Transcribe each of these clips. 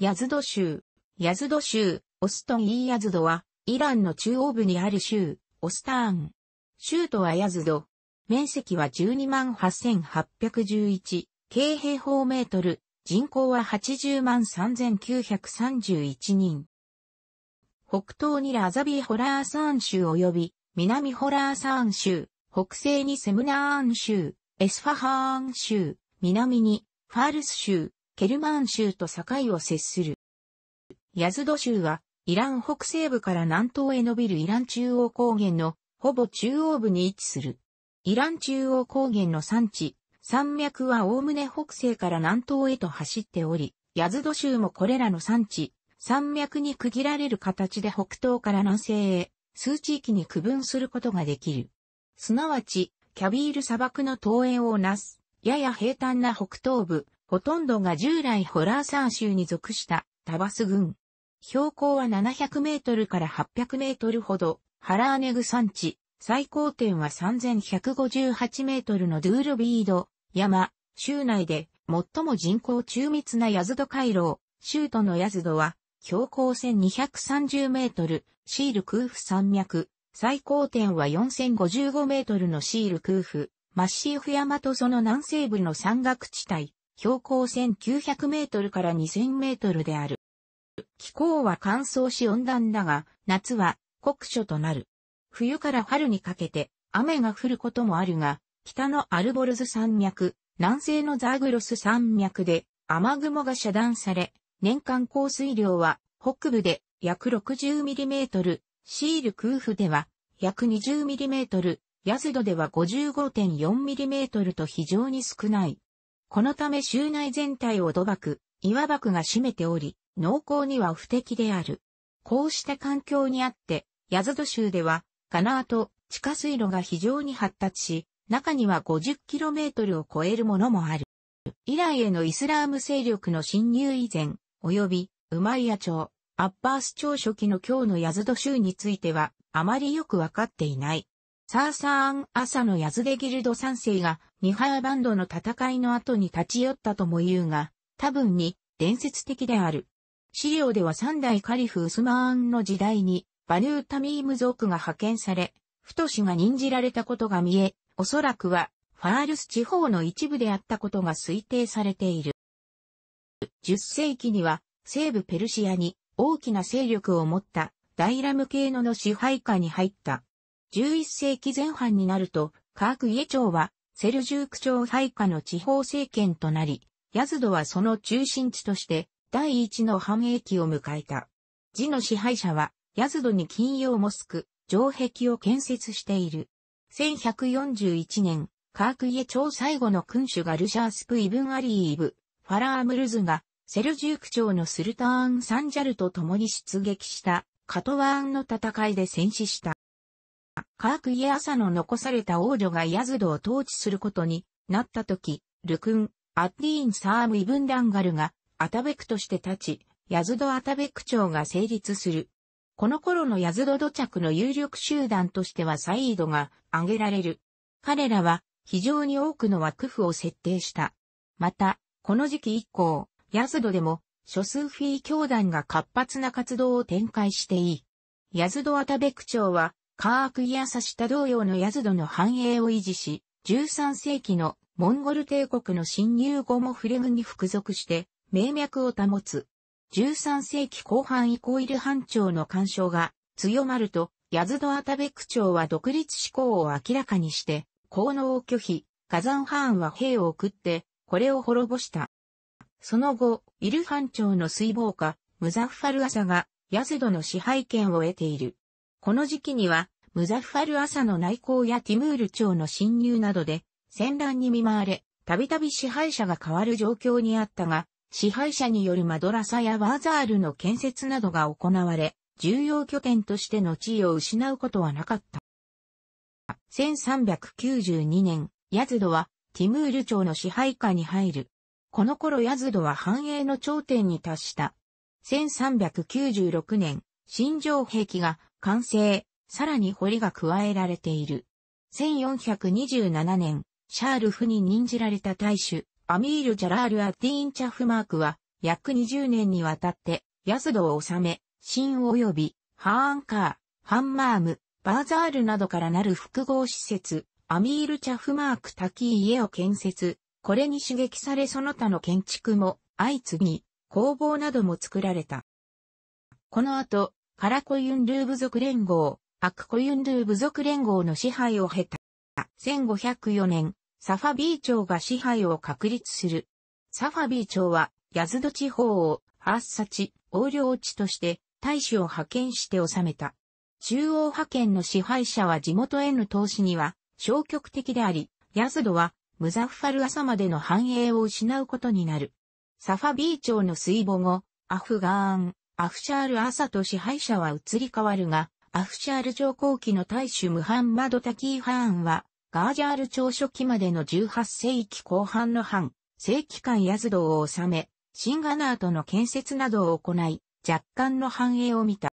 ヤズド州。ヤズド州、オストン・イー・ヤズドは、イランの中央部にある州、オスターン。州都はヤズド。面積は128,811平方メートル。人口は803,931人。北東にラザビー・ホラーサーン州及び、南ホラーサーン州、北西にセムナーン州、エスファハーン州、南にファールス州、ケルマン州と境を接する。ヤズド州は、イラン北西部から南東へ伸びるイラン中央高原のほぼ中央部に位置する。イラン中央高原の産地、山脈はおおむね北西から南東へと走っており、ヤズド州もこれらの産地、山脈に区切られる形で北東から南西へ、数地域に区分することができる。すなわち、キャビール砂漠の東縁をなす、やや平坦な北東部、ほとんどが従来ホラー山州に属したタバス郡。標高は700メートルから800メートルほど、ハラーネグ山地、最高点は3158メートルのドゥールビード、山、州内で最も人口中密なヤズド回廊、州都のヤズドは、標高1230メートル、シール空腹山脈、最高点は4055メートルのシール空腹、マッシーフ山とその南西部の山岳地帯、標高1900メートルから2000メートルである。気候は乾燥し温暖だが、夏は酷暑となる。冬から春にかけて雨が降ることもあるが、北のアルボルズ山脈、南西のザーグロス山脈で雨雲が遮断され、年間降水量は北部で約 60mm、シール空腹では約 20mm、ヤズドでは 55.4mm と非常に少ない。このため州内全体を土爆、岩爆が占めており、農耕には不適である。こうした環境にあって、ヤズド州では、ガナーと地下水路が非常に発達し、中には 50km を超えるものもある。イランへのイスラーム勢力の侵入以前、及び、ウマイヤ朝、アッバース朝初期の今日のヤズド州については、あまりよくわかっていない。サーサーン朝のヤズデギルド3世がニハーバンドの戦いの後に立ち寄ったとも言うが、多分に伝説的である。資料では三代カリフ・ウスマーンの時代にバヌータミーム族が派遣され、フト氏が任じられたことが見え、おそらくはファールス地方の一部であったことが推定されている。10世紀には西部ペルシアに大きな勢力を持ったダイラム系のの支配下に入った。11世紀前半になると、カークイエ朝はセルジューク朝配下の地方政権となり、ヤズドはその中心地として第一の繁栄期を迎えた。地の支配者は、ヤズドに金曜モスク、城壁を建設している。1141年、カークイエ朝最後の君主がルシャースプイブンアリーブ、ファラームルズが、セルジューク朝のスルターン・サンジャルと共に出撃した、カトワーンの戦いで戦死した。カークイエアサの残された王女がヤズドを統治することになった時、ルクン、アッディーン・サーム・イブン・ダンガルがアタベクとして立ち、ヤズド・アタベク朝が成立する。この頃のヤズド土着の有力集団としてはサイードが挙げられる。彼らは非常に多くの枠譜を設定した。また、この時期以降、ヤズドでも諸数フィー教団が活発な活動を展開していい。ヤズドアタベク朝はカークイアサシタ同様のヤズドの繁栄を維持し、13世紀のモンゴル帝国の侵入後もフレグに服属して、名脈を保つ。13世紀後半以降イル半朝の干渉が強まると、ヤズドアタベク朝は独立志向を明らかにして、効能を拒否、火山ハーンは兵を送って、これを滅ぼした。その後、イル半朝の水防家、ムザッファルアサが、ヤズドの支配権を得ている。この時期には、ムザファル朝の内向やティムール朝の侵入などで、戦乱に見舞われ、たびたび支配者が変わる状況にあったが、支配者によるマドラサやワーザールの建設などが行われ、重要拠点としての地位を失うことはなかった。1392年、ヤズドはティムール朝の支配下に入る。この頃ヤズドは繁栄の頂点に達した。1396年、新城壁が完成、さらに堀が加えられている。1427年、シャールフに任じられた大主、アミール・ジャラール・アディーン・チャフマークは、約20年にわたって、ヤスドを治め、新及び、ハーンカー、ハンマーム、バーザールなどからなる複合施設、アミール・チャフマーク滝家を建設、これに刺激されその他の建築も、相次ぎ、工房なども作られた。この後、カラコユンルー部族連合、アクコユンルー部族連合の支配を経た。1504年、サファビー朝が支配を確立する。サファビー朝は、ヤズド地方を、ハーッサチ、横領地として、大使を派遣して治めた。中央派遣の支配者は地元への投資には、消極的であり、ヤズドは、ムザッファル朝までの繁栄を失うことになる。サファビー朝の水母後、アフガーン、アフシャール朝と支配者は移り変わるが、アフシャール上皇期の大主ムハンマド・タキー・ハーンは、ガージャール朝初期までの18世紀後半の半、正規間ヤズドを治め、シンガナートの建設などを行い、若干の繁栄を見た。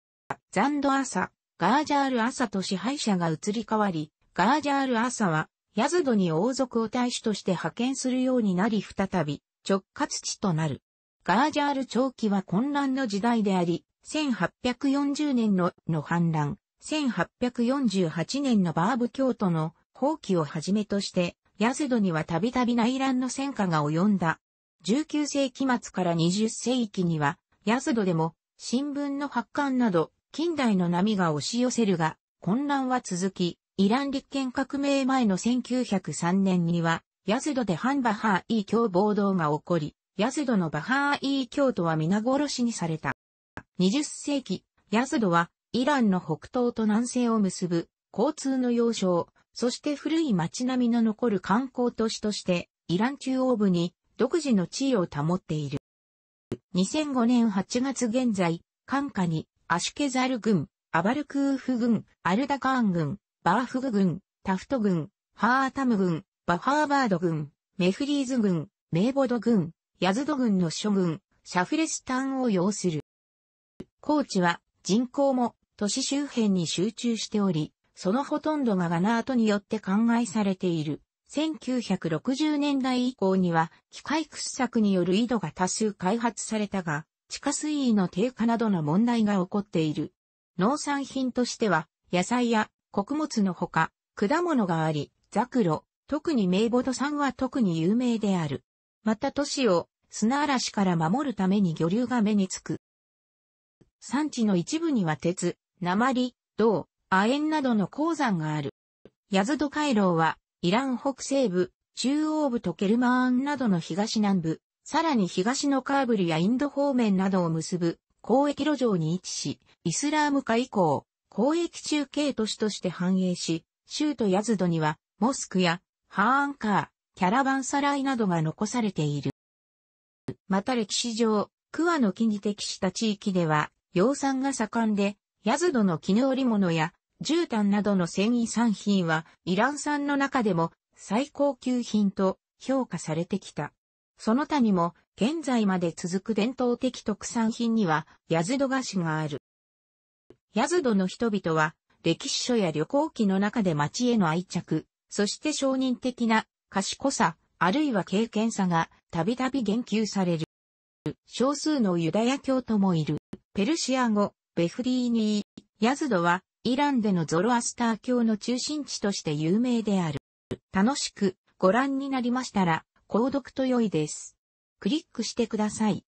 ザンド朝、ガージャール朝と支配者が移り変わり、ガージャール朝は、ヤズドに王族を大使として派遣するようになり再び、直轄地となる。ガージャール長期は混乱の時代であり、1840年のの反乱、1848年のバーブ教徒の放棄をはじめとして、ヤセドにはたびたび内乱の戦火が及んだ。19世紀末から20世紀には、ヤセドでも新聞の発刊など近代の波が押し寄せるが、混乱は続き、イラン立憲革命前の1903年には、ヤセドでハンバハーイ教暴動が起こり、ヤズドのバハーイー教徒は皆殺しにされた。20世紀、ヤズドはイランの北東と南西を結ぶ交通の要衝、そして古い街並みの残る観光都市として、イラン中央部に独自の地位を保っている。2005年8月現在、関下にアシュケザル軍、アバルクーフ軍、アルダカーン軍、バーフグ軍、タフト軍、ハータム軍、バハーバード軍、メフリーズ軍、メーボド軍、ヤズド軍の諸軍、シャフレスタンを要する。高地は人口も都市周辺に集中しており、そのほとんどがガナートによって考えされている。1960年代以降には機械掘削による井戸が多数開発されたが、地下水位の低下などの問題が起こっている。農産品としては、野菜や穀物のほか、果物があり、ザクロ、特に名簿と産は特に有名である。また都市を砂嵐から守るために魚流が目につく。山地の一部には鉄、鉛、銅、亜鉛などの鉱山がある。ヤズド回廊は、イラン北西部、中央部とケルマーンなどの東南部、さらに東のカーブルやインド方面などを結ぶ交易路上に位置し、イスラーム化以降、交易中継都市として繁栄し、州都ヤズドには、モスクや、ハーンカー、キャラバンサライなどが残されている。また歴史上、桑の木に適した地域では、養蚕が盛んで、ヤズドの絹織物や、絨毯などの繊維産品は、イラン産の中でも最高級品と評価されてきた。その他にも、現在まで続く伝統的特産品には、ヤズド菓子がある。ヤズドの人々は、歴史書や旅行記の中で町への愛着、そして承認的な賢さ、あるいは経験さが、たびたび言及される。少数のユダヤ教徒もいる。ペルシア語、ベフディーニー、ヤズドは、イランでのゾロアスター教の中心地として有名である。楽しくご覧になりましたら、購読と良いです。クリックしてください。